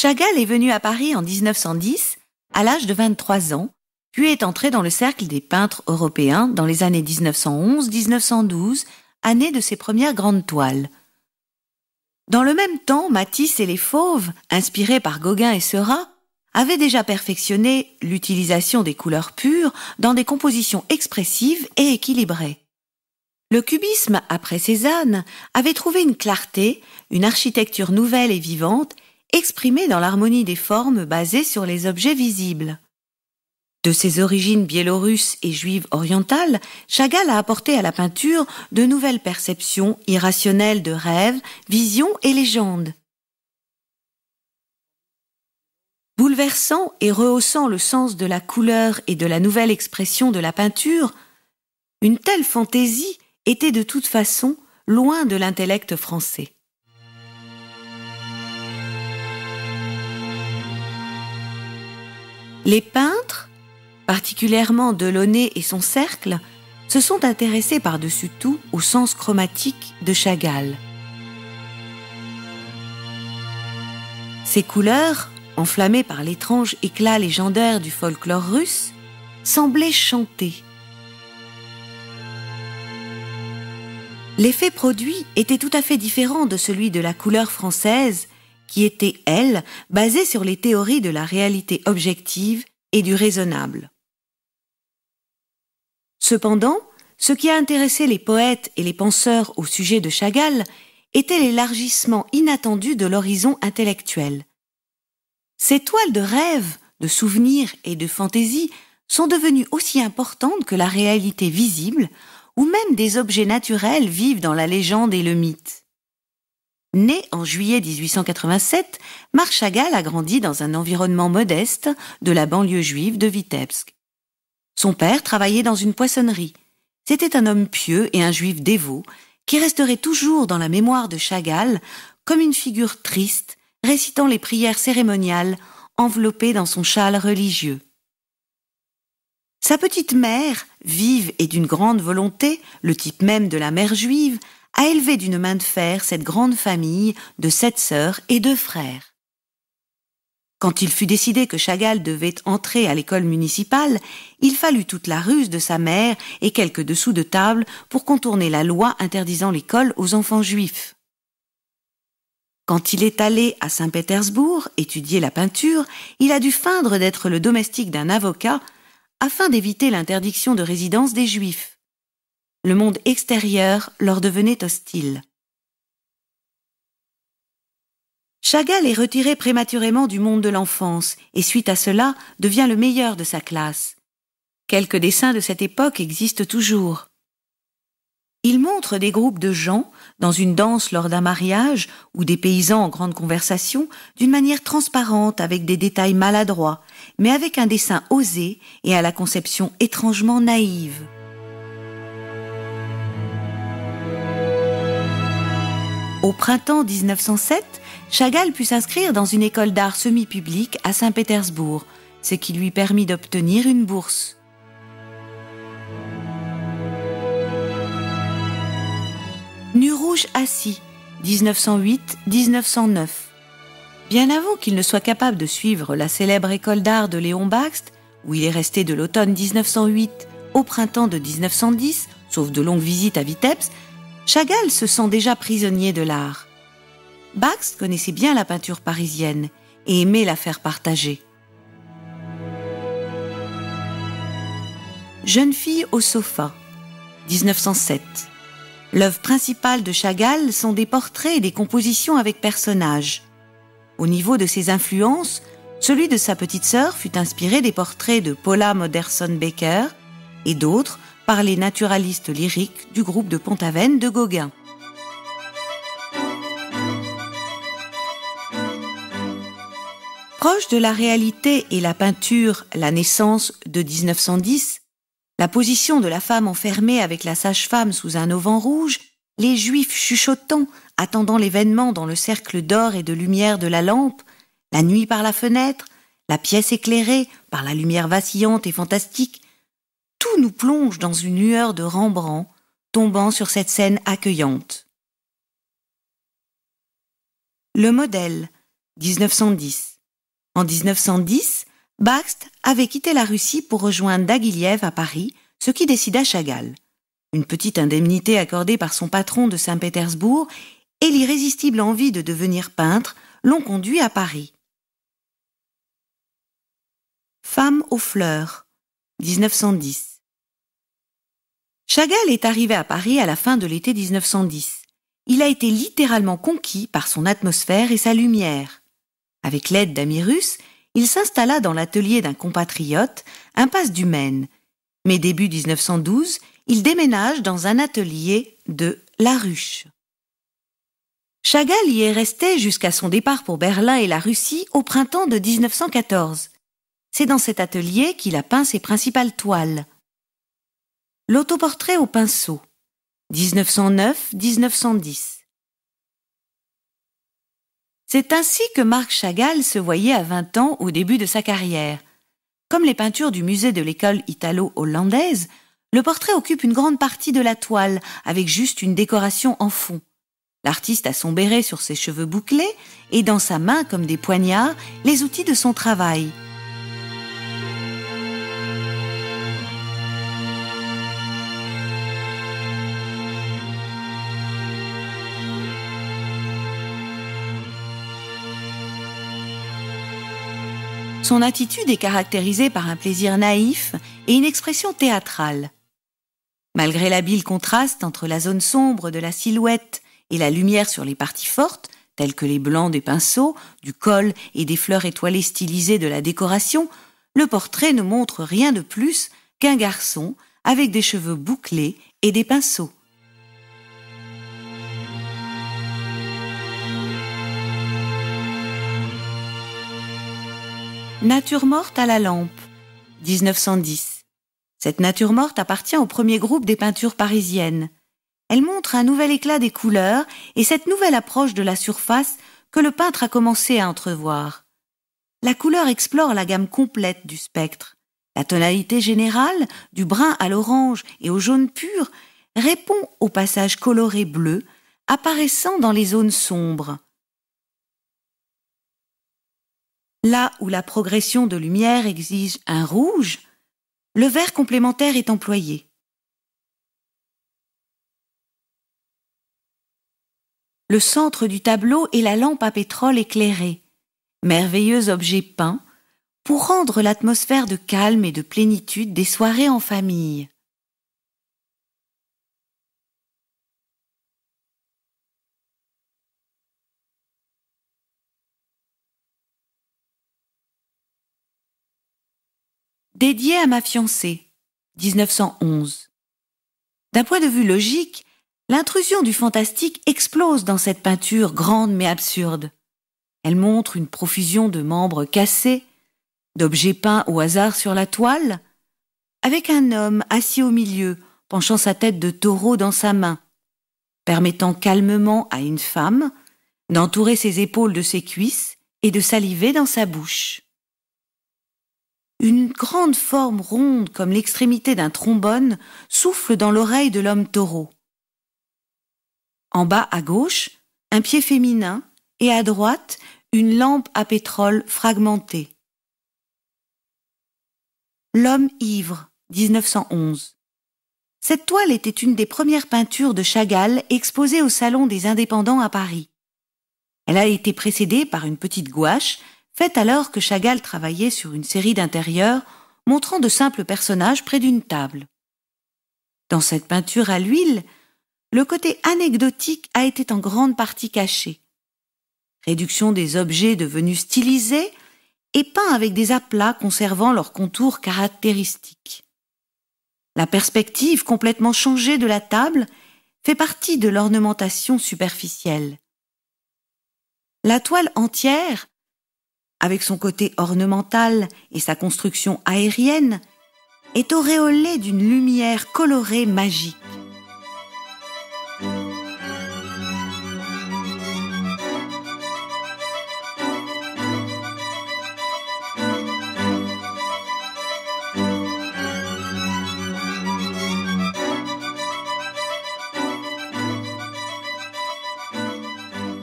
Chagall est venu à Paris en 1910, à l'âge de 23 ans, puis est entré dans le cercle des peintres européens dans les années 1911-1912, année de ses premières grandes toiles. Dans le même temps, Matisse et les Fauves, inspirés par Gauguin et Seurat, avaient déjà perfectionné l'utilisation des couleurs pures dans des compositions expressives et équilibrées. Le cubisme, après Cézanne, avait trouvé une clarté, une architecture nouvelle et vivante, exprimée dans l'harmonie des formes basées sur les objets visibles. De ses origines biélorusses et juives orientales, Chagall a apporté à la peinture de nouvelles perceptions irrationnelles de rêves, visions et légendes. Bouleversant et rehaussant le sens de la couleur et de la nouvelle expression de la peinture, une telle fantaisie était de toute façon loin de l'intellect français. Les peintres, particulièrement Delaunay et son cercle, se sont intéressés par-dessus tout au sens chromatique de Chagall. Ces couleurs, enflammées par l'étrange éclat légendaire du folklore russe, semblaient chanter. L'effet produit était tout à fait différent de celui de la couleur française qui était, elle, basée sur les théories de la réalité objective et du raisonnable. Cependant, ce qui a intéressé les poètes et les penseurs au sujet de Chagall était l'élargissement inattendu de l'horizon intellectuel. Ces toiles de rêve, de souvenirs et de fantaisie sont devenues aussi importantes que la réalité visible, ou même des objets naturels vivent dans la légende et le mythe. Né en juillet 1887, Marc Chagall a grandi dans un environnement modeste de la banlieue juive de Vitebsk. Son père travaillait dans une poissonnerie. C'était un homme pieux et un juif dévot qui resterait toujours dans la mémoire de Chagall comme une figure triste, récitant les prières cérémoniales enveloppées dans son châle religieux. Sa petite mère, vive et d'une grande volonté, le type même de la mère juive, a élevé d'une main de fer cette grande famille de sept sœurs et deux frères. Quand il fut décidé que Chagall devait entrer à l'école municipale, il fallut toute la ruse de sa mère et quelques dessous de table pour contourner la loi interdisant l'école aux enfants juifs. Quand il est allé à Saint-Pétersbourg étudier la peinture, il a dû feindre d'être le domestique d'un avocat afin d'éviter l'interdiction de résidence des juifs le monde extérieur leur devenait hostile. Chagall est retiré prématurément du monde de l'enfance et suite à cela devient le meilleur de sa classe. Quelques dessins de cette époque existent toujours. Il montre des groupes de gens dans une danse lors d'un mariage ou des paysans en grande conversation d'une manière transparente avec des détails maladroits, mais avec un dessin osé et à la conception étrangement naïve. Au printemps 1907, Chagall put s'inscrire dans une école d'art semi-publique à Saint-Pétersbourg, ce qui lui permit d'obtenir une bourse. Nu rouge assis, 1908-1909. Bien avant qu'il ne soit capable de suivre la célèbre école d'art de Léon Baxte, où il est resté de l'automne 1908 au printemps de 1910, sauf de longues visites à Vitebsk, Chagall se sent déjà prisonnier de l'art. Bax connaissait bien la peinture parisienne et aimait la faire partager. Jeune fille au sofa, 1907. L'œuvre principale de Chagall sont des portraits et des compositions avec personnages. Au niveau de ses influences, celui de sa petite sœur fut inspiré des portraits de Paula Moderson Baker et d'autres par les naturalistes lyriques du groupe de Pont-Aven de Gauguin. Proche de la réalité et la peinture La naissance de 1910, la position de la femme enfermée avec la sage-femme sous un auvent rouge, les juifs chuchotant, attendant l'événement dans le cercle d'or et de lumière de la lampe, la nuit par la fenêtre, la pièce éclairée par la lumière vacillante et fantastique, tout nous plonge dans une lueur de Rembrandt tombant sur cette scène accueillante. Le modèle 1910. En 1910, Baxt avait quitté la Russie pour rejoindre Daguiliev à Paris, ce qui décida Chagall. Une petite indemnité accordée par son patron de Saint-Pétersbourg et l'irrésistible envie de devenir peintre l'ont conduit à Paris. Femme aux fleurs, 1910. Chagall est arrivé à Paris à la fin de l'été 1910. Il a été littéralement conquis par son atmosphère et sa lumière. Avec l'aide d'amis russes, il s'installa dans l'atelier d'un compatriote, impasse du Maine. Mais début 1912, il déménage dans un atelier de La Ruche. Chagall y est resté jusqu'à son départ pour Berlin et la Russie au printemps de 1914. C'est dans cet atelier qu'il a peint ses principales toiles. L'autoportrait au pinceau 1909-1910. C'est ainsi que Marc Chagall se voyait à 20 ans au début de sa carrière. Comme les peintures du musée de l'école italo-hollandaise, le portrait occupe une grande partie de la toile, avec juste une décoration en fond. L'artiste a son béret sur ses cheveux bouclés et dans sa main, comme des poignards, les outils de son travail. Son attitude est caractérisée par un plaisir naïf et une expression théâtrale. Malgré l'habile contraste entre la zone sombre de la silhouette et la lumière sur les parties fortes, telles que les blancs des pinceaux, du col et des fleurs étoilées stylisées de la décoration, le portrait ne montre rien de plus qu'un garçon avec des cheveux bouclés et des pinceaux. Nature morte à la lampe, 1910. Cette nature morte appartient au premier groupe des peintures parisiennes. Elle montre un nouvel éclat des couleurs et cette nouvelle approche de la surface que le peintre a commencé à entrevoir. La couleur explore la gamme complète du spectre. La tonalité générale, du brun à l'orange et au jaune pur, répond au passage coloré bleu apparaissant dans les zones sombres. Là où la progression de lumière exige un rouge, le vert complémentaire est employé. Le centre du tableau est la lampe à pétrole éclairée, merveilleux objet peint, pour rendre l'atmosphère de calme et de plénitude des soirées en famille. Dédié à ma fiancée, 1911. D'un point de vue logique, l'intrusion du fantastique explose dans cette peinture grande mais absurde. Elle montre une profusion de membres cassés, d'objets peints au hasard sur la toile, avec un homme assis au milieu, penchant sa tête de taureau dans sa main, permettant calmement à une femme d'entourer ses épaules de ses cuisses et de saliver dans sa bouche. Une grande forme ronde comme l'extrémité d'un trombone souffle dans l'oreille de l'homme taureau. En bas à gauche, un pied féminin et à droite, une lampe à pétrole fragmentée. L'homme ivre, 1911. Cette toile était une des premières peintures de Chagall exposées au Salon des Indépendants à Paris. Elle a été précédée par une petite gouache fait alors que Chagall travaillait sur une série d'intérieurs montrant de simples personnages près d'une table. Dans cette peinture à l'huile, le côté anecdotique a été en grande partie caché. Réduction des objets devenus stylisés et peints avec des aplats conservant leurs contours caractéristiques. La perspective complètement changée de la table fait partie de l'ornementation superficielle. La toile entière avec son côté ornemental et sa construction aérienne, est auréolé d'une lumière colorée magique.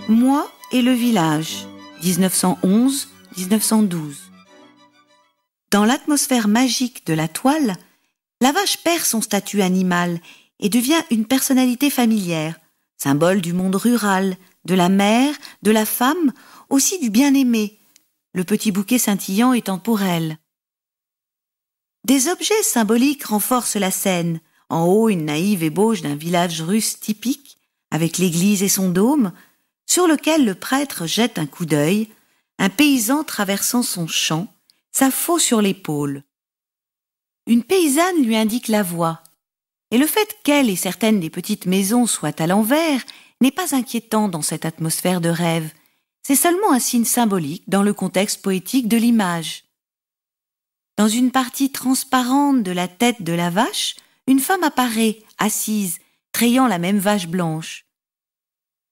Moi et le village, 1911 1912. Dans l'atmosphère magique de la toile, la vache perd son statut animal et devient une personnalité familière, symbole du monde rural, de la mère, de la femme, aussi du bien-aimé, le petit bouquet scintillant étant pour elle. Des objets symboliques renforcent la scène. En haut, une naïve ébauche d'un village russe typique, avec l'église et son dôme, sur lequel le prêtre jette un coup d'œil, un paysan traversant son champ, sa faux sur l'épaule. Une paysanne lui indique la voie, et le fait qu'elle et certaines des petites maisons soient à l'envers n'est pas inquiétant dans cette atmosphère de rêve, c'est seulement un signe symbolique dans le contexte poétique de l'image. Dans une partie transparente de la tête de la vache, une femme apparaît, assise, trayant la même vache blanche.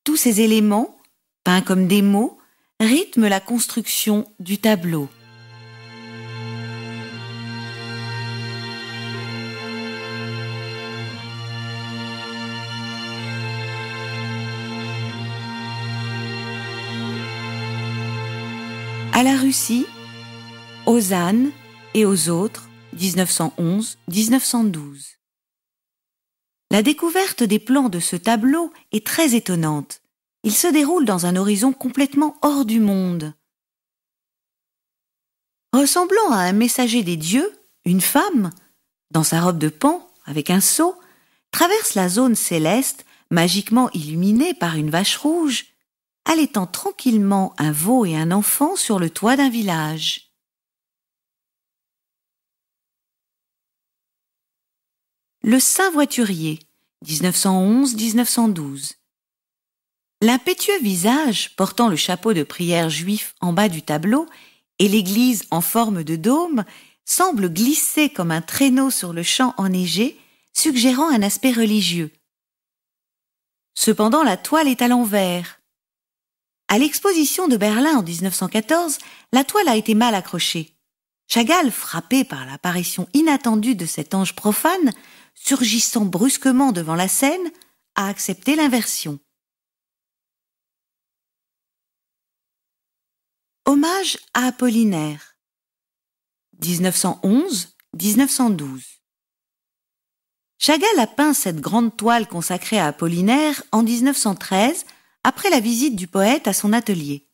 Tous ces éléments, peints comme des mots, rythme la construction du tableau. À la Russie, aux ânes et aux autres, 1911-1912. La découverte des plans de ce tableau est très étonnante il se déroule dans un horizon complètement hors du monde. Ressemblant à un messager des dieux, une femme, dans sa robe de pan, avec un seau, traverse la zone céleste, magiquement illuminée par une vache rouge, allaitant tranquillement un veau et un enfant sur le toit d'un village. Le Saint Voiturier, 1911-1912 L'impétueux visage portant le chapeau de prière juif en bas du tableau et l'église en forme de dôme semble glisser comme un traîneau sur le champ enneigé, suggérant un aspect religieux. Cependant, la toile est à l'envers. À l'exposition de Berlin en 1914, la toile a été mal accrochée. Chagall, frappé par l'apparition inattendue de cet ange profane, surgissant brusquement devant la scène, a accepté l'inversion. Hommage à Apollinaire 1911-1912 Chagall a peint cette grande toile consacrée à Apollinaire en 1913 après la visite du poète à son atelier.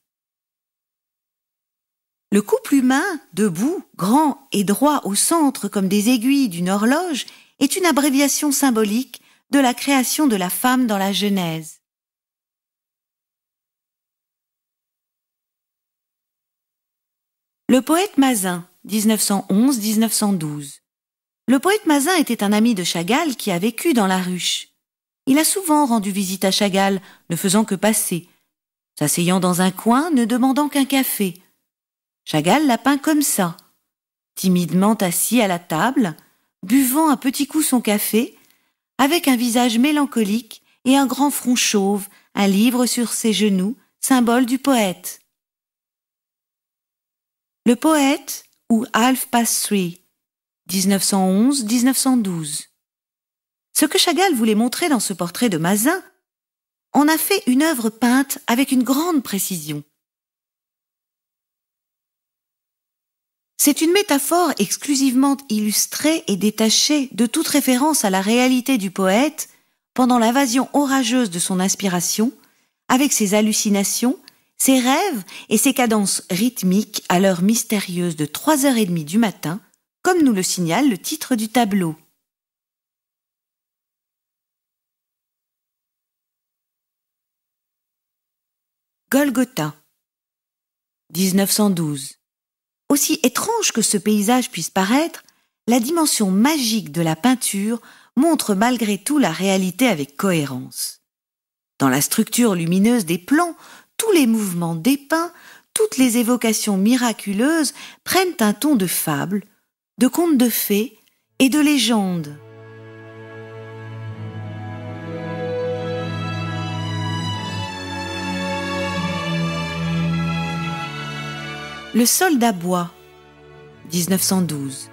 Le couple humain, debout, grand et droit au centre comme des aiguilles d'une horloge, est une abréviation symbolique de la création de la femme dans la Genèse. Le poète Mazin, 1911-1912. Le poète Mazin était un ami de Chagall qui a vécu dans la ruche. Il a souvent rendu visite à Chagall, ne faisant que passer, s'asseyant dans un coin, ne demandant qu'un café. Chagall l'a peint comme ça, timidement assis à la table, buvant un petit coup son café, avec un visage mélancolique et un grand front chauve, un livre sur ses genoux, symbole du poète. Le poète ou Alf Pasri, 1911-1912. Ce que Chagall voulait montrer dans ce portrait de Mazin, en a fait une œuvre peinte avec une grande précision. C'est une métaphore exclusivement illustrée et détachée de toute référence à la réalité du poète pendant l'invasion orageuse de son inspiration, avec ses hallucinations, ses rêves et ses cadences rythmiques à l'heure mystérieuse de 3h30 du matin, comme nous le signale le titre du tableau. Golgotha 1912 Aussi étrange que ce paysage puisse paraître, la dimension magique de la peinture montre malgré tout la réalité avec cohérence. Dans la structure lumineuse des plans tous les mouvements dépeints, toutes les évocations miraculeuses prennent un ton de fable, de conte de fées et de légende. Le soldat bois, 1912.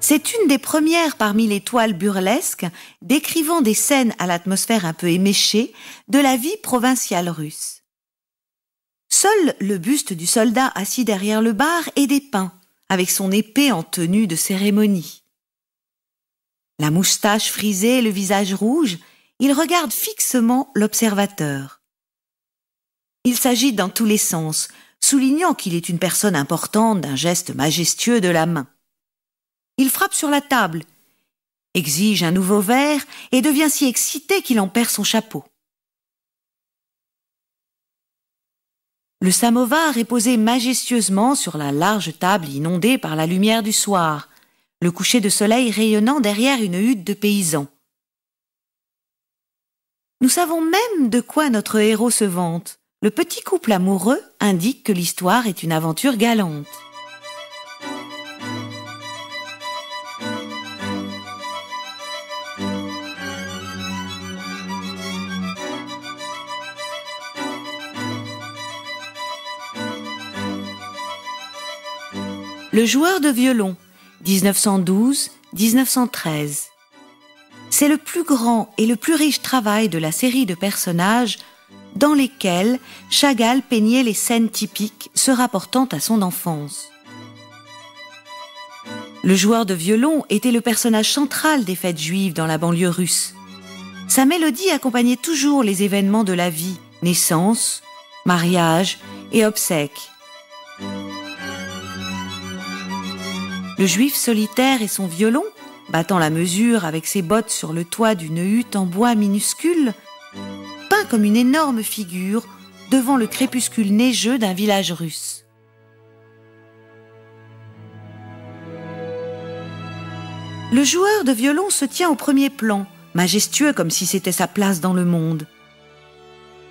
C'est une des premières parmi les toiles burlesques décrivant des scènes à l'atmosphère un peu éméchée de la vie provinciale russe. Seul le buste du soldat assis derrière le bar est dépeint, avec son épée en tenue de cérémonie. La moustache frisée et le visage rouge, il regarde fixement l'observateur. Il s'agit dans tous les sens, soulignant qu'il est une personne importante d'un geste majestueux de la main. Il frappe sur la table, exige un nouveau verre et devient si excité qu'il en perd son chapeau. Le samovar est posé majestueusement sur la large table inondée par la lumière du soir, le coucher de soleil rayonnant derrière une hutte de paysans. Nous savons même de quoi notre héros se vante. Le petit couple amoureux indique que l'histoire est une aventure galante. Le joueur de violon, 1912-1913. C'est le plus grand et le plus riche travail de la série de personnages dans lesquels Chagall peignait les scènes typiques se rapportant à son enfance. Le joueur de violon était le personnage central des fêtes juives dans la banlieue russe. Sa mélodie accompagnait toujours les événements de la vie, naissance, mariage et obsèques. Le juif solitaire et son violon, battant la mesure avec ses bottes sur le toit d'une hutte en bois minuscule, peint comme une énorme figure devant le crépuscule neigeux d'un village russe. Le joueur de violon se tient au premier plan, majestueux comme si c'était sa place dans le monde.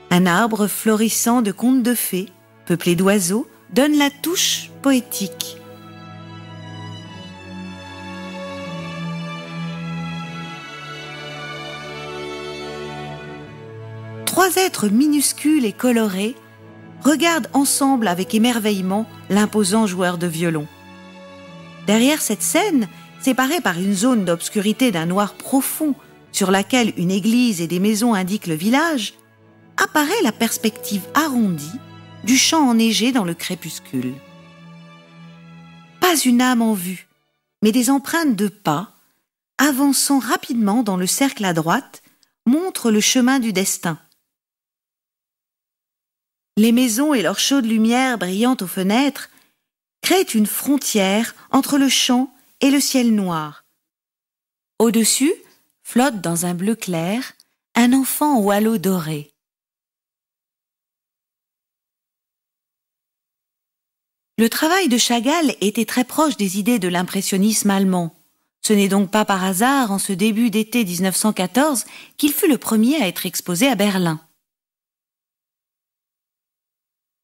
Un arbre florissant de contes de fées, peuplé d'oiseaux, donne la touche poétique. trois êtres minuscules et colorés regardent ensemble avec émerveillement l'imposant joueur de violon. Derrière cette scène, séparée par une zone d'obscurité d'un noir profond sur laquelle une église et des maisons indiquent le village, apparaît la perspective arrondie du champ enneigé dans le crépuscule. Pas une âme en vue, mais des empreintes de pas, avançant rapidement dans le cercle à droite, montrent le chemin du destin. Les maisons et leur chaude lumière brillant aux fenêtres créent une frontière entre le champ et le ciel noir. Au-dessus flotte dans un bleu clair un enfant au halo doré. Le travail de Chagall était très proche des idées de l'impressionnisme allemand. Ce n'est donc pas par hasard, en ce début d'été 1914, qu'il fut le premier à être exposé à Berlin.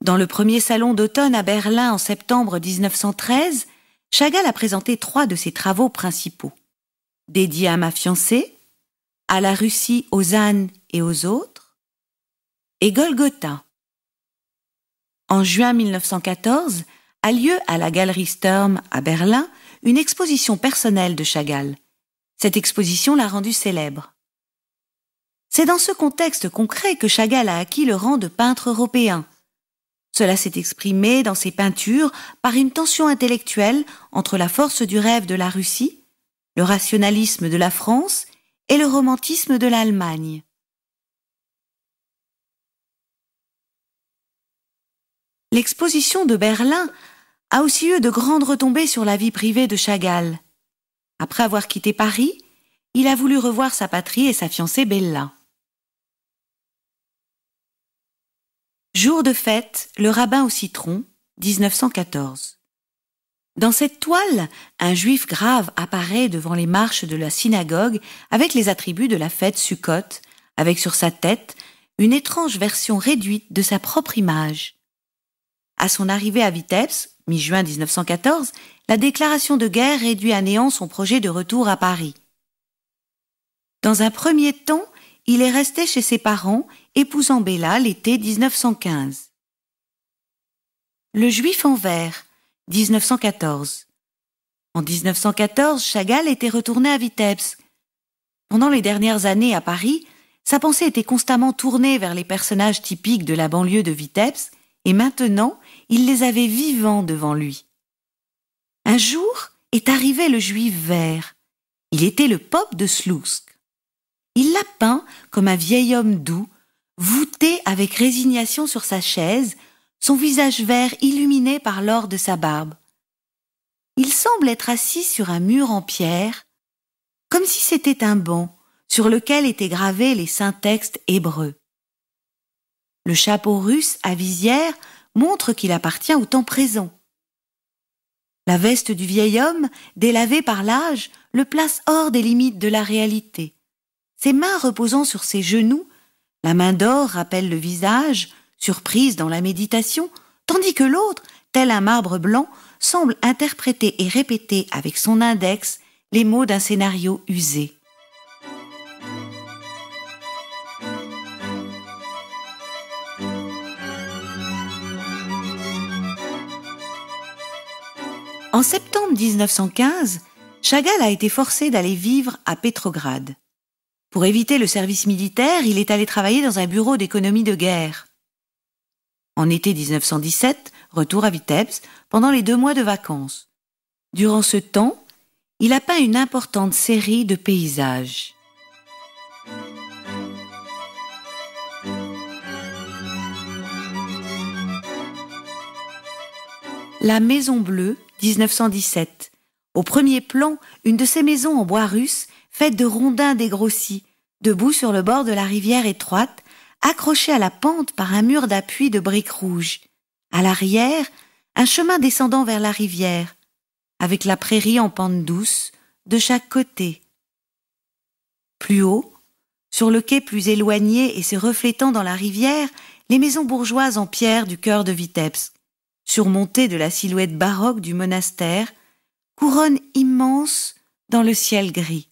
Dans le premier salon d'automne à Berlin en septembre 1913, Chagall a présenté trois de ses travaux principaux. Dédié à ma fiancée, à la Russie, aux ânes et aux autres, et Golgotha. En juin 1914 a lieu à la Galerie Sturm à Berlin une exposition personnelle de Chagall. Cette exposition l'a rendu célèbre. C'est dans ce contexte concret que Chagall a acquis le rang de peintre européen, cela s'est exprimé dans ses peintures par une tension intellectuelle entre la force du rêve de la Russie, le rationalisme de la France et le romantisme de l'Allemagne. L'exposition de Berlin a aussi eu de grandes retombées sur la vie privée de Chagall. Après avoir quitté Paris, il a voulu revoir sa patrie et sa fiancée Bella. Jour de fête, le rabbin au citron, 1914. Dans cette toile, un juif grave apparaît devant les marches de la synagogue avec les attributs de la fête Sukkot, avec sur sa tête une étrange version réduite de sa propre image. À son arrivée à Vitebs, mi-juin 1914, la déclaration de guerre réduit à néant son projet de retour à Paris. Dans un premier temps, il est resté chez ses parents épousant Bella l'été 1915. Le Juif en vert, 1914. En 1914, Chagall était retourné à Vitebsk. Pendant les dernières années à Paris, sa pensée était constamment tournée vers les personnages typiques de la banlieue de Vitebsk, et maintenant, il les avait vivants devant lui. Un jour est arrivé le juif vert. Il était le pop de Slousk. Il l'a peint comme un vieil homme doux, voûté avec résignation sur sa chaise, son visage vert illuminé par l'or de sa barbe. Il semble être assis sur un mur en pierre, comme si c'était un banc sur lequel étaient gravés les saints textes hébreux. Le chapeau russe à visière montre qu'il appartient au temps présent. La veste du vieil homme, délavée par l'âge, le place hors des limites de la réalité. Ses mains reposant sur ses genoux la main d'or rappelle le visage, surprise dans la méditation, tandis que l'autre, tel un marbre blanc, semble interpréter et répéter avec son index les mots d'un scénario usé. En septembre 1915, Chagall a été forcé d'aller vivre à Pétrograd. Pour éviter le service militaire, il est allé travailler dans un bureau d'économie de guerre. En été 1917, retour à Vitebsk, pendant les deux mois de vacances. Durant ce temps, il a peint une importante série de paysages. La Maison Bleue, 1917. Au premier plan, une de ces maisons en bois russe faite de rondins dégrossis, debout sur le bord de la rivière étroite, accrochée à la pente par un mur d'appui de briques rouges. À l'arrière, un chemin descendant vers la rivière, avec la prairie en pente douce de chaque côté. Plus haut, sur le quai plus éloigné et se reflétant dans la rivière, les maisons bourgeoises en pierre du cœur de Vitebsk, surmontées de la silhouette baroque du monastère, couronne immense dans le ciel gris.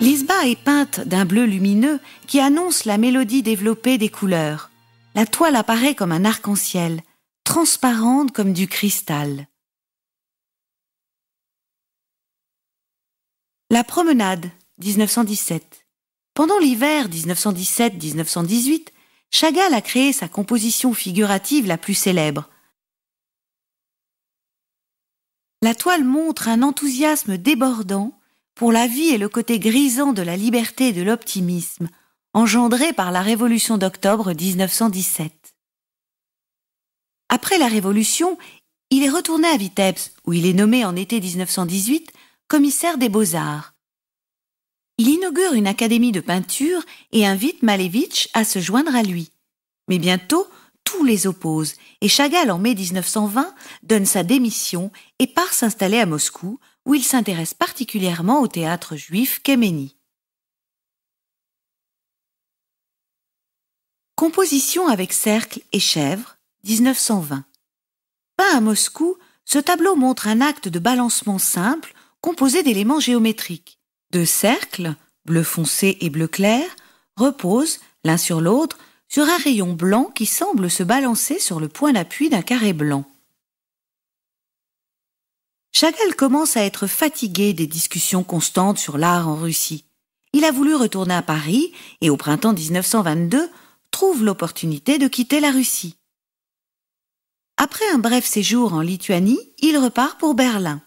L'isba est peinte d'un bleu lumineux qui annonce la mélodie développée des couleurs. La toile apparaît comme un arc-en-ciel, transparente comme du cristal. La promenade 1917. Pendant l'hiver 1917-1918, Chagall a créé sa composition figurative la plus célèbre. La toile montre un enthousiasme débordant pour la vie et le côté grisant de la liberté et de l'optimisme engendré par la Révolution d'octobre 1917. Après la Révolution, il est retourné à Vitebsk, où il est nommé en été 1918 commissaire des beaux-arts. Il inaugure une académie de peinture et invite Malevitch à se joindre à lui. Mais bientôt, tous les opposent et Chagall, en mai 1920, donne sa démission et part s'installer à Moscou, où il s'intéresse particulièrement au théâtre juif kemeni Composition avec cercle et chèvre, 1920. Peint à Moscou, ce tableau montre un acte de balancement simple composé d'éléments géométriques. Deux cercles, bleu foncé et bleu clair, reposent, l'un sur l'autre, sur un rayon blanc qui semble se balancer sur le point d'appui d'un carré blanc. Chagall commence à être fatigué des discussions constantes sur l'art en Russie. Il a voulu retourner à Paris et au printemps 1922 trouve l'opportunité de quitter la Russie. Après un bref séjour en Lituanie, il repart pour Berlin.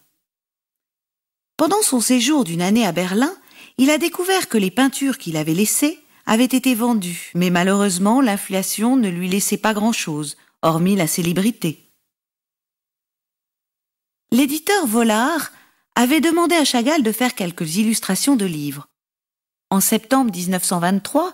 Pendant son séjour d'une année à Berlin, il a découvert que les peintures qu'il avait laissées avaient été vendues, mais malheureusement l'inflation ne lui laissait pas grand-chose, hormis la célébrité l'éditeur Vollard avait demandé à Chagall de faire quelques illustrations de livres. En septembre 1923,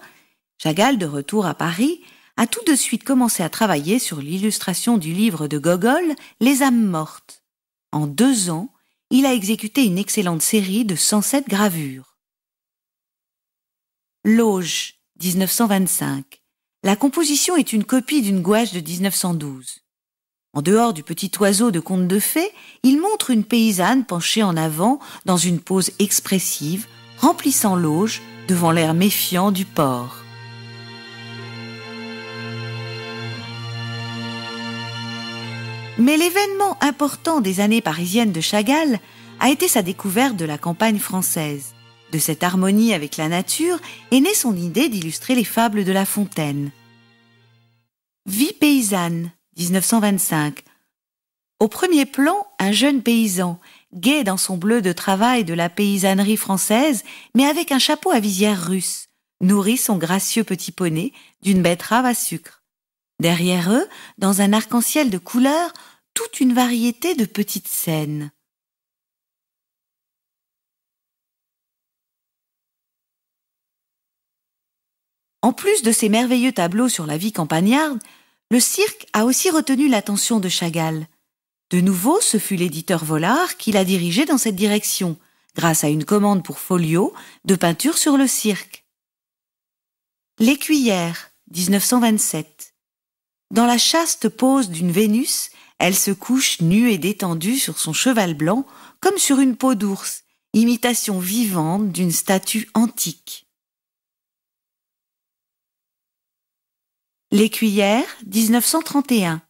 Chagall, de retour à Paris, a tout de suite commencé à travailler sur l'illustration du livre de Gogol, Les âmes mortes. En deux ans, il a exécuté une excellente série de 107 gravures. Loge, 1925. La composition est une copie d'une gouache de 1912. En dehors du petit oiseau de conte de fées, il montre une paysanne penchée en avant dans une pose expressive, remplissant l'auge devant l'air méfiant du port. Mais l'événement important des années parisiennes de Chagall a été sa découverte de la campagne française. De cette harmonie avec la nature est née son idée d'illustrer les fables de La Fontaine. Vie paysanne 1925. Au premier plan, un jeune paysan, gai dans son bleu de travail de la paysannerie française, mais avec un chapeau à visière russe, nourrit son gracieux petit poney d'une betterave à sucre. Derrière eux, dans un arc-en-ciel de couleurs, toute une variété de petites scènes. En plus de ces merveilleux tableaux sur la vie campagnarde, le cirque a aussi retenu l'attention de Chagall. De nouveau, ce fut l'éditeur Volard qui l'a dirigé dans cette direction, grâce à une commande pour Folio de peinture sur le cirque. L'écuyère, 1927. Dans la chaste pose d'une Vénus, elle se couche nue et détendue sur son cheval blanc, comme sur une peau d'ours, imitation vivante d'une statue antique. L'écuyère, 1931.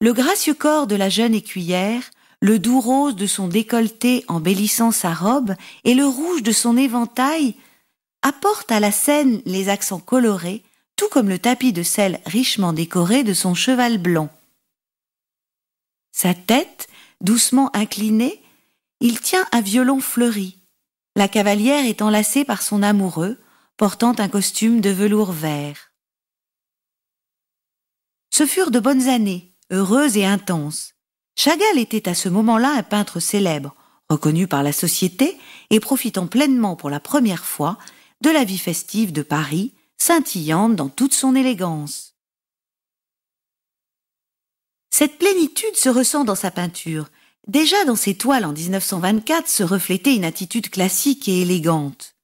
Le gracieux corps de la jeune écuyère, le doux rose de son décolleté embellissant sa robe et le rouge de son éventail apportent à la scène les accents colorés, tout comme le tapis de sel richement décoré de son cheval blanc. Sa tête, doucement inclinée, il tient un violon fleuri, la cavalière est enlacée par son amoureux, portant un costume de velours vert. Ce furent de bonnes années, heureuses et intenses. Chagall était à ce moment-là un peintre célèbre, reconnu par la société et profitant pleinement pour la première fois de la vie festive de Paris, scintillante dans toute son élégance. Cette plénitude se ressent dans sa peinture. Déjà dans ses toiles en 1924 se reflétait une attitude classique et élégante.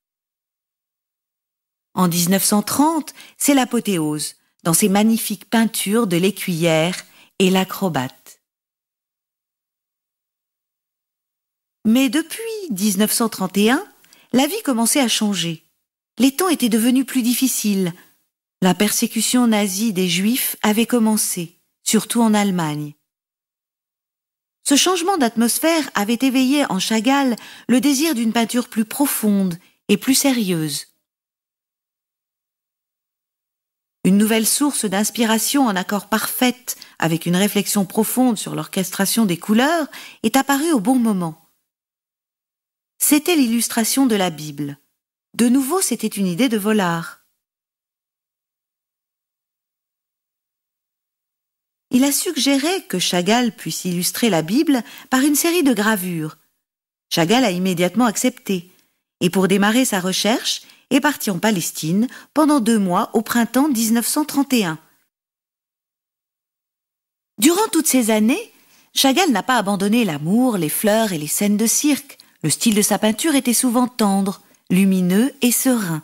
En 1930, c'est l'apothéose, dans ses magnifiques peintures de l'écuyère et l'acrobate. Mais depuis 1931, la vie commençait à changer. Les temps étaient devenus plus difficiles. La persécution nazie des Juifs avait commencé, surtout en Allemagne. Ce changement d'atmosphère avait éveillé en Chagall le désir d'une peinture plus profonde et plus sérieuse. une nouvelle source d'inspiration en accord parfaite avec une réflexion profonde sur l'orchestration des couleurs est apparue au bon moment. C'était l'illustration de la Bible. De nouveau, c'était une idée de Volard. Il a suggéré que Chagall puisse illustrer la Bible par une série de gravures. Chagall a immédiatement accepté, et pour démarrer sa recherche, et parti en Palestine pendant deux mois au printemps 1931. Durant toutes ces années, Chagall n'a pas abandonné l'amour, les fleurs et les scènes de cirque. Le style de sa peinture était souvent tendre, lumineux et serein.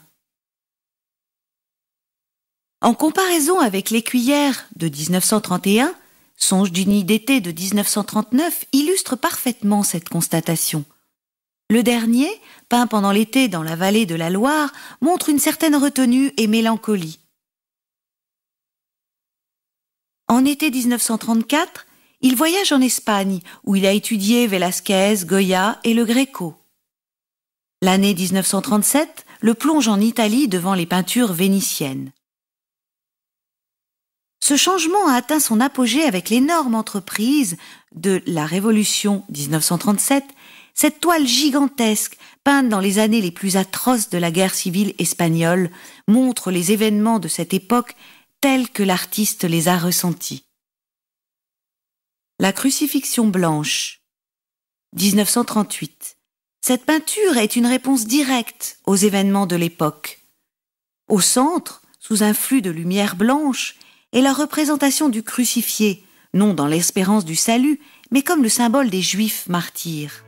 En comparaison avec l'écuyère de 1931, Songe du nid d'été de 1939 illustre parfaitement cette constatation. Le dernier, peint pendant l'été dans la vallée de la Loire, montre une certaine retenue et mélancolie. En été 1934, il voyage en Espagne, où il a étudié Velázquez, Goya et le Gréco. L'année 1937 le plonge en Italie devant les peintures vénitiennes. Ce changement a atteint son apogée avec l'énorme entreprise de la Révolution 1937 cette toile gigantesque, peinte dans les années les plus atroces de la guerre civile espagnole, montre les événements de cette époque tels que l'artiste les a ressentis. La crucifixion blanche 1938 Cette peinture est une réponse directe aux événements de l'époque. Au centre, sous un flux de lumière blanche, est la représentation du crucifié, non dans l'espérance du salut, mais comme le symbole des Juifs martyrs.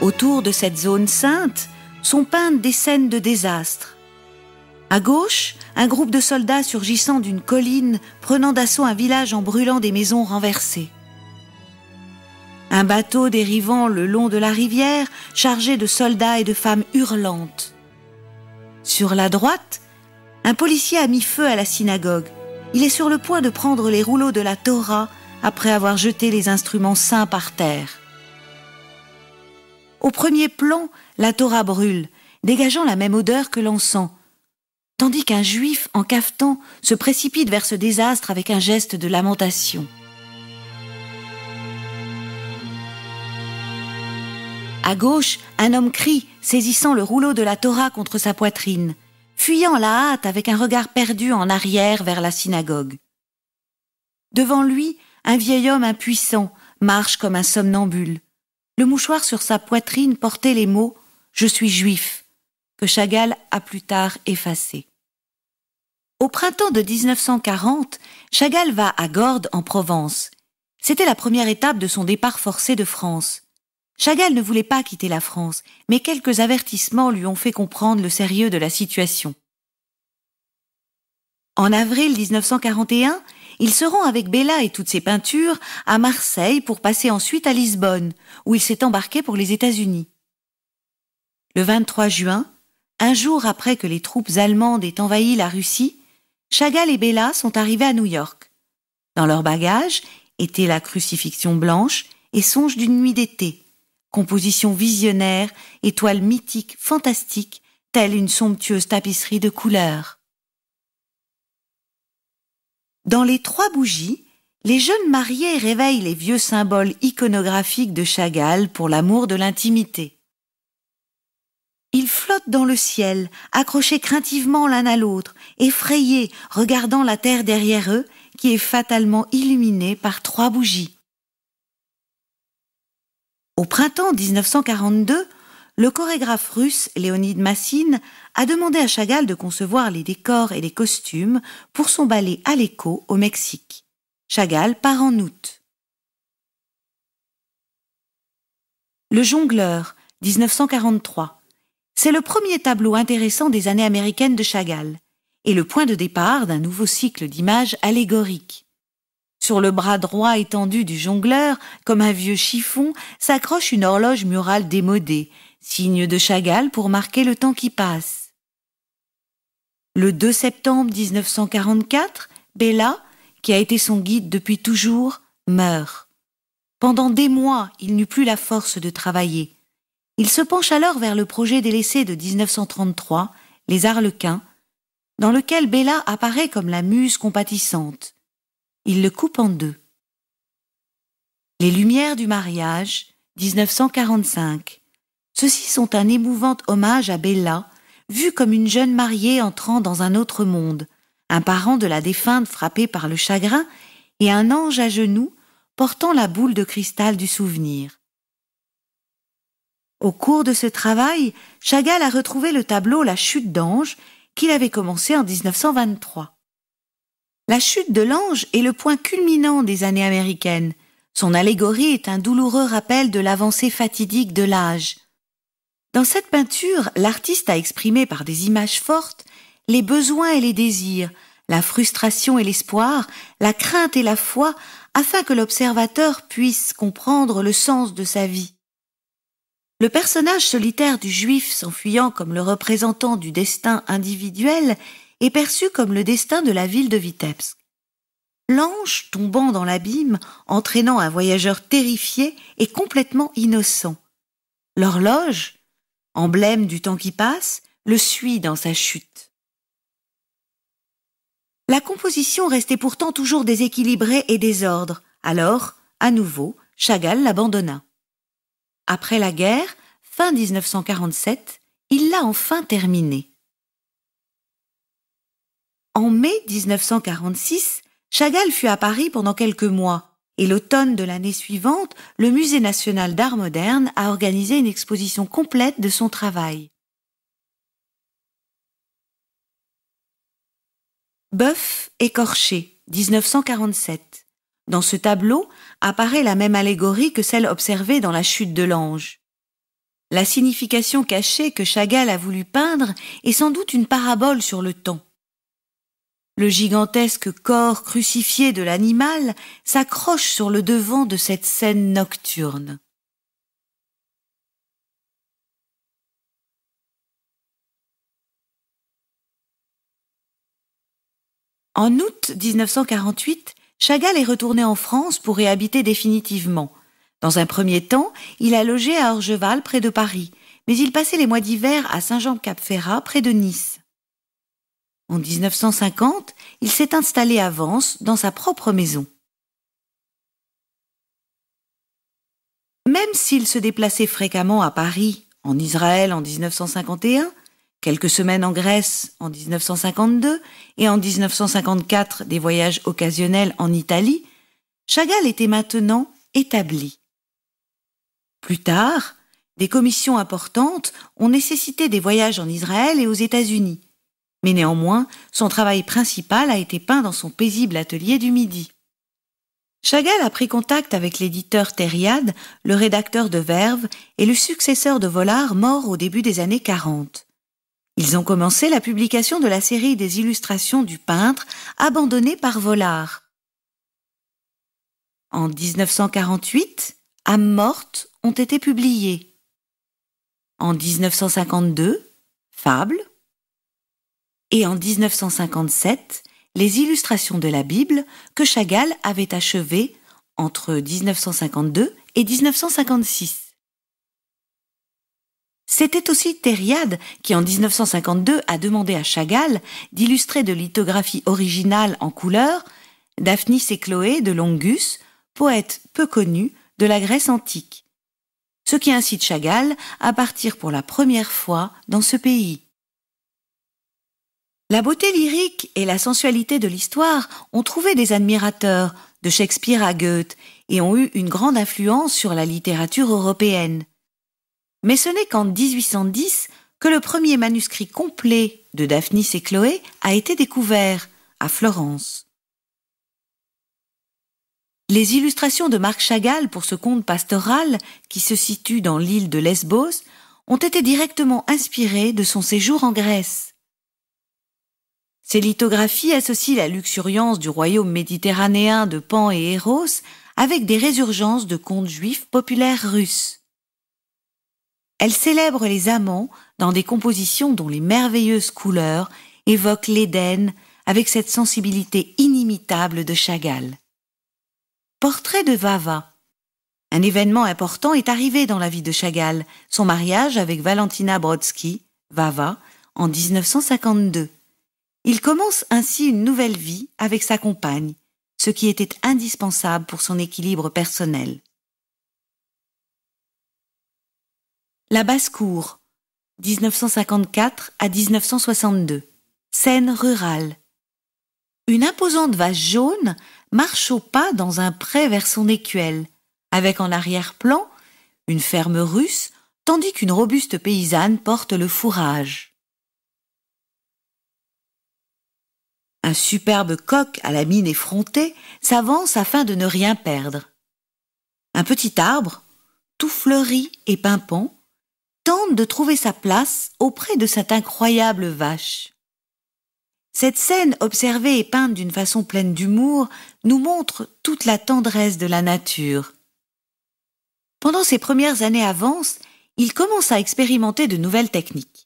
Autour de cette zone sainte sont peintes des scènes de désastre. À gauche, un groupe de soldats surgissant d'une colline, prenant d'assaut un village en brûlant des maisons renversées. Un bateau dérivant le long de la rivière, chargé de soldats et de femmes hurlantes. Sur la droite, un policier a mis feu à la synagogue. Il est sur le point de prendre les rouleaux de la Torah après avoir jeté les instruments saints par terre. Au premier plan, la Torah brûle, dégageant la même odeur que l'encens, tandis qu'un juif en cafetant se précipite vers ce désastre avec un geste de lamentation. À gauche, un homme crie, saisissant le rouleau de la Torah contre sa poitrine, fuyant la hâte avec un regard perdu en arrière vers la synagogue. Devant lui, un vieil homme impuissant marche comme un somnambule le mouchoir sur sa poitrine portait les mots Je suis juif, que Chagall a plus tard effacé. Au printemps de 1940, Chagall va à Gordes en Provence. C'était la première étape de son départ forcé de France. Chagall ne voulait pas quitter la France, mais quelques avertissements lui ont fait comprendre le sérieux de la situation. En avril 1941, il se rend avec Bella et toutes ses peintures à Marseille pour passer ensuite à Lisbonne, où il s'est embarqué pour les États-Unis. Le 23 juin, un jour après que les troupes allemandes aient envahi la Russie, Chagall et Bella sont arrivés à New York. Dans leur bagage était la crucifixion blanche et songe d'une nuit d'été, composition visionnaire, étoile mythique, fantastique, telle une somptueuse tapisserie de couleurs. Dans les trois bougies, les jeunes mariés réveillent les vieux symboles iconographiques de Chagall pour l'amour de l'intimité. Ils flottent dans le ciel, accrochés craintivement l'un à l'autre, effrayés, regardant la terre derrière eux, qui est fatalement illuminée par trois bougies. Au printemps 1942, le chorégraphe russe Léonide Massine a demandé à Chagall de concevoir les décors et les costumes pour son ballet l'écho » au Mexique. Chagall part en août. Le jongleur, 1943. C'est le premier tableau intéressant des années américaines de Chagall et le point de départ d'un nouveau cycle d'images allégoriques. Sur le bras droit étendu du jongleur, comme un vieux chiffon, s'accroche une horloge murale démodée signe de Chagall pour marquer le temps qui passe. Le 2 septembre 1944, Bella, qui a été son guide depuis toujours, meurt. Pendant des mois, il n'eut plus la force de travailler. Il se penche alors vers le projet délaissé de 1933, Les Arlequins, dans lequel Bella apparaît comme la muse compatissante. Il le coupe en deux. Les Lumières du mariage, 1945. Ceux-ci sont un émouvant hommage à Bella, vue comme une jeune mariée entrant dans un autre monde, un parent de la défunte frappé par le chagrin et un ange à genoux portant la boule de cristal du souvenir. Au cours de ce travail, Chagall a retrouvé le tableau La chute d'ange qu'il avait commencé en 1923. La chute de l'ange est le point culminant des années américaines. Son allégorie est un douloureux rappel de l'avancée fatidique de l'âge. Dans cette peinture, l'artiste a exprimé par des images fortes les besoins et les désirs, la frustration et l'espoir, la crainte et la foi, afin que l'observateur puisse comprendre le sens de sa vie. Le personnage solitaire du juif s'enfuyant comme le représentant du destin individuel est perçu comme le destin de la ville de Vitebsk. L'ange tombant dans l'abîme, entraînant un voyageur terrifié et complètement innocent. L'horloge, emblème du temps qui passe, le suit dans sa chute. La composition restait pourtant toujours déséquilibrée et désordre, alors, à nouveau, Chagall l'abandonna. Après la guerre, fin 1947, il l'a enfin terminée. En mai 1946, Chagall fut à Paris pendant quelques mois, et l'automne de l'année suivante, le Musée national d'art moderne a organisé une exposition complète de son travail. Bœuf écorché, 1947. Dans ce tableau apparaît la même allégorie que celle observée dans la chute de l'ange. La signification cachée que Chagall a voulu peindre est sans doute une parabole sur le temps. Le gigantesque corps crucifié de l'animal s'accroche sur le devant de cette scène nocturne. En août 1948, Chagall est retourné en France pour y habiter définitivement. Dans un premier temps, il a logé à Orgeval près de Paris, mais il passait les mois d'hiver à Saint-Jean-Cap-Ferrat près de Nice. En 1950, il s'est installé à Vence dans sa propre maison. Même s'il se déplaçait fréquemment à Paris, en Israël en 1951, quelques semaines en Grèce en 1952 et en 1954 des voyages occasionnels en Italie, Chagall était maintenant établi. Plus tard, des commissions importantes ont nécessité des voyages en Israël et aux États-Unis, mais néanmoins son travail principal a été peint dans son paisible atelier du Midi. Chagall a pris contact avec l'éditeur Thériade, le rédacteur de Verve et le successeur de Volard mort au début des années 40. Ils ont commencé la publication de la série des illustrations du peintre abandonnée par Volard. En 1948, âmes mortes ont été publiées. En 1952, fables et en 1957 les illustrations de la Bible que Chagall avait achevées entre 1952 et 1956. C'était aussi Thériade qui, en 1952, a demandé à Chagall d'illustrer de lithographie originale en couleur Daphnis et Chloé de Longus, poète peu connu de la Grèce antique. Ce qui incite Chagall à partir pour la première fois dans ce pays. La beauté lyrique et la sensualité de l'histoire ont trouvé des admirateurs, de Shakespeare à Goethe, et ont eu une grande influence sur la littérature européenne. Mais ce n'est qu'en 1810 que le premier manuscrit complet de Daphnis et Chloé a été découvert, à Florence. Les illustrations de Marc Chagall pour ce conte pastoral, qui se situe dans l'île de Lesbos, ont été directement inspirées de son séjour en Grèce. Ces lithographies associent la luxuriance du royaume méditerranéen de Pan et Eros avec des résurgences de contes juifs populaires russes. Elles célèbrent les amants dans des compositions dont les merveilleuses couleurs évoquent l'Éden avec cette sensibilité inimitable de Chagall. Portrait de Vava. Un événement important est arrivé dans la vie de Chagall, son mariage avec Valentina Brodsky, Vava, en 1952. Il commence ainsi une nouvelle vie avec sa compagne, ce qui était indispensable pour son équilibre personnel. La basse-cour, 1954 à 1962. Scène rurale. Une imposante vache jaune marche au pas dans un pré vers son écuelle, avec en arrière-plan une ferme russe, tandis qu'une robuste paysanne porte le fourrage. Un superbe coq à la mine effrontée s'avance afin de ne rien perdre. Un petit arbre, tout fleuri et pimpant, tente de trouver sa place auprès de cette incroyable vache. Cette scène observée et peinte d'une façon pleine d'humour nous montre toute la tendresse de la nature. Pendant ses premières années avance, il commence à expérimenter de nouvelles techniques.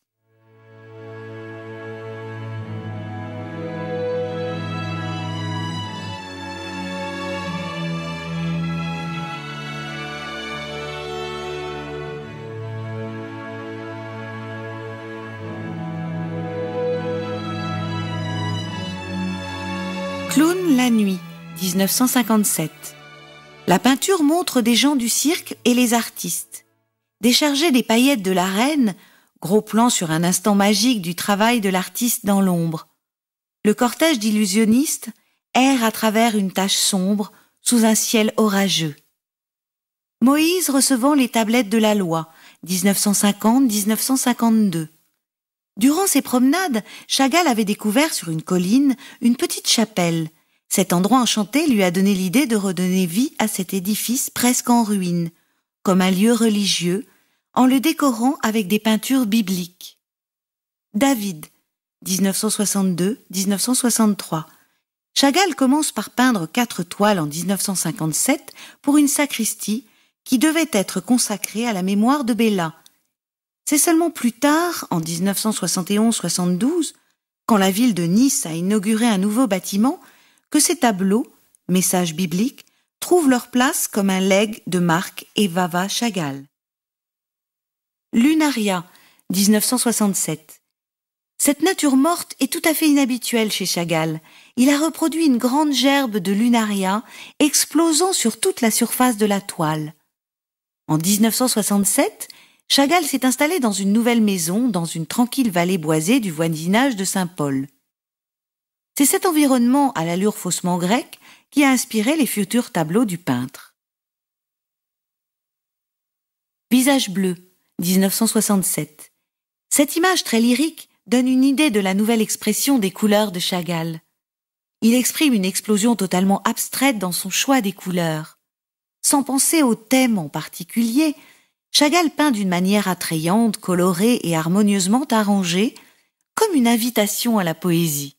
1957. La peinture montre des gens du cirque et les artistes. Déchargés des paillettes de la reine, gros plan sur un instant magique du travail de l'artiste dans l'ombre. Le cortège d'illusionnistes erre à travers une tache sombre sous un ciel orageux. Moïse recevant les tablettes de la loi 1950-1952. Durant ses promenades, Chagall avait découvert sur une colline une petite chapelle cet endroit enchanté lui a donné l'idée de redonner vie à cet édifice presque en ruine, comme un lieu religieux, en le décorant avec des peintures bibliques. David, 1962-1963. Chagall commence par peindre quatre toiles en 1957 pour une sacristie qui devait être consacrée à la mémoire de Bella. C'est seulement plus tard, en 1971-72, quand la ville de Nice a inauguré un nouveau bâtiment, que ces tableaux, messages bibliques, trouvent leur place comme un legs de Marc et Vava Chagall. Lunaria, 1967. Cette nature morte est tout à fait inhabituelle chez Chagall. Il a reproduit une grande gerbe de lunaria explosant sur toute la surface de la toile. En 1967, Chagall s'est installé dans une nouvelle maison dans une tranquille vallée boisée du voisinage de Saint-Paul. C'est cet environnement à l'allure faussement grecque qui a inspiré les futurs tableaux du peintre. Visage bleu, 1967. Cette image très lyrique donne une idée de la nouvelle expression des couleurs de Chagall. Il exprime une explosion totalement abstraite dans son choix des couleurs. Sans penser au thème en particulier, Chagall peint d'une manière attrayante, colorée et harmonieusement arrangée, comme une invitation à la poésie.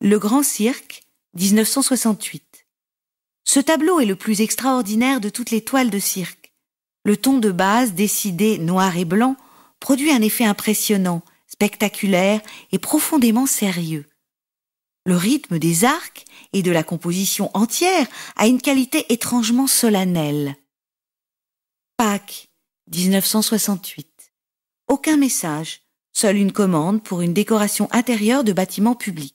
Le Grand Cirque, 1968. Ce tableau est le plus extraordinaire de toutes les toiles de cirque. Le ton de base, décidé noir et blanc, produit un effet impressionnant, spectaculaire et profondément sérieux. Le rythme des arcs et de la composition entière a une qualité étrangement solennelle. Pâques, 1968. Aucun message, seule une commande pour une décoration intérieure de bâtiment public.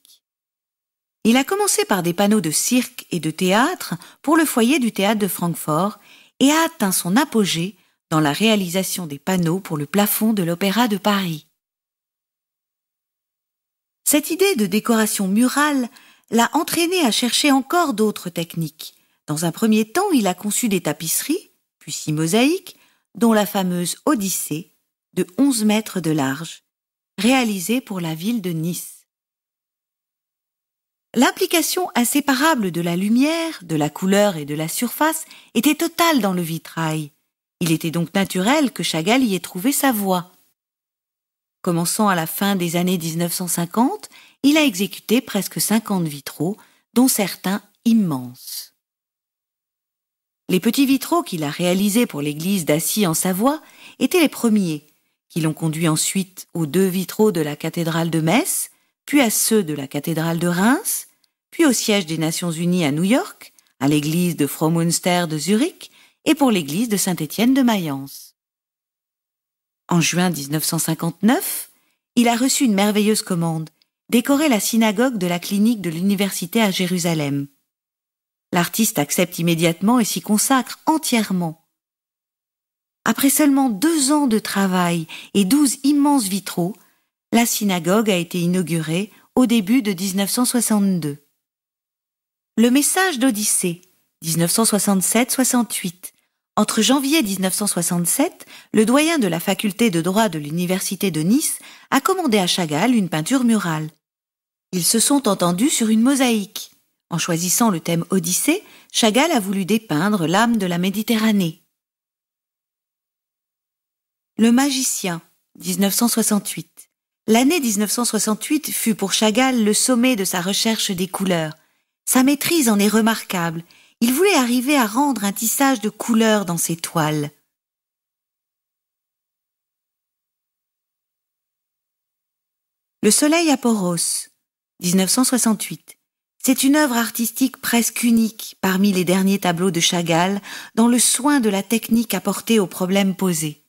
Il a commencé par des panneaux de cirque et de théâtre pour le foyer du théâtre de Francfort et a atteint son apogée dans la réalisation des panneaux pour le plafond de l'Opéra de Paris. Cette idée de décoration murale l'a entraîné à chercher encore d'autres techniques. Dans un premier temps, il a conçu des tapisseries, puis six mosaïques, dont la fameuse Odyssée, de 11 mètres de large, réalisée pour la ville de Nice. L'implication inséparable de la lumière, de la couleur et de la surface était totale dans le vitrail. Il était donc naturel que Chagall y ait trouvé sa voie. Commençant à la fin des années 1950, il a exécuté presque 50 vitraux, dont certains immenses. Les petits vitraux qu'il a réalisés pour l'église d'Assy en Savoie étaient les premiers, qui l'ont conduit ensuite aux deux vitraux de la cathédrale de Metz, puis à ceux de la cathédrale de Reims, puis au siège des Nations Unies à New York, à l'église de Fromunster de Zurich et pour l'église de Saint-Étienne de Mayence. En juin 1959, il a reçu une merveilleuse commande, décorer la synagogue de la clinique de l'université à Jérusalem. L'artiste accepte immédiatement et s'y consacre entièrement. Après seulement deux ans de travail et douze immenses vitraux, la synagogue a été inaugurée au début de 1962. Le message d'Odyssée, 1967-68. Entre janvier 1967, le doyen de la faculté de droit de l'université de Nice a commandé à Chagall une peinture murale. Ils se sont entendus sur une mosaïque. En choisissant le thème Odyssée, Chagall a voulu dépeindre l'âme de la Méditerranée. Le magicien, 1968. L'année 1968 fut pour Chagall le sommet de sa recherche des couleurs. Sa maîtrise en est remarquable. Il voulait arriver à rendre un tissage de couleurs dans ses toiles. Le soleil à Poros, 1968. C'est une œuvre artistique presque unique parmi les derniers tableaux de Chagall dans le soin de la technique apportée aux problèmes posés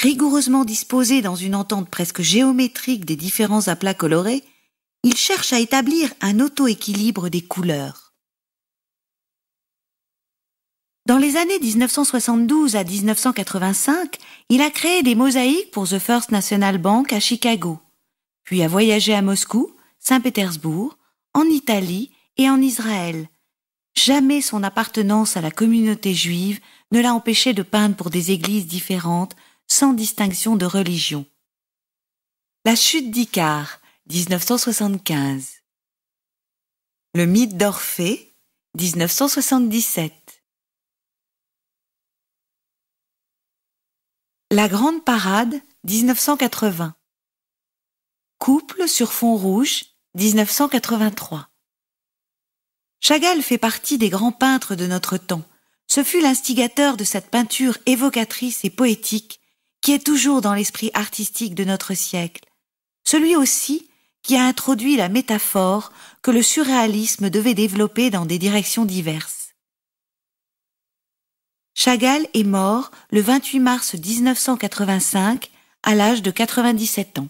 rigoureusement disposé dans une entente presque géométrique des différents aplats colorés, il cherche à établir un auto-équilibre des couleurs. Dans les années 1972 à 1985, il a créé des mosaïques pour The First National Bank à Chicago, puis a voyagé à Moscou, Saint-Pétersbourg, en Italie et en Israël. Jamais son appartenance à la communauté juive ne l'a empêché de peindre pour des églises différentes sans distinction de religion. La chute d'Icare, 1975. Le mythe d'Orphée, 1977. La Grande Parade, 1980. Couple sur fond rouge, 1983. Chagall fait partie des grands peintres de notre temps. Ce fut l'instigateur de cette peinture évocatrice et poétique qui est toujours dans l'esprit artistique de notre siècle, celui aussi qui a introduit la métaphore que le surréalisme devait développer dans des directions diverses. Chagall est mort le 28 mars 1985 à l'âge de 97 ans.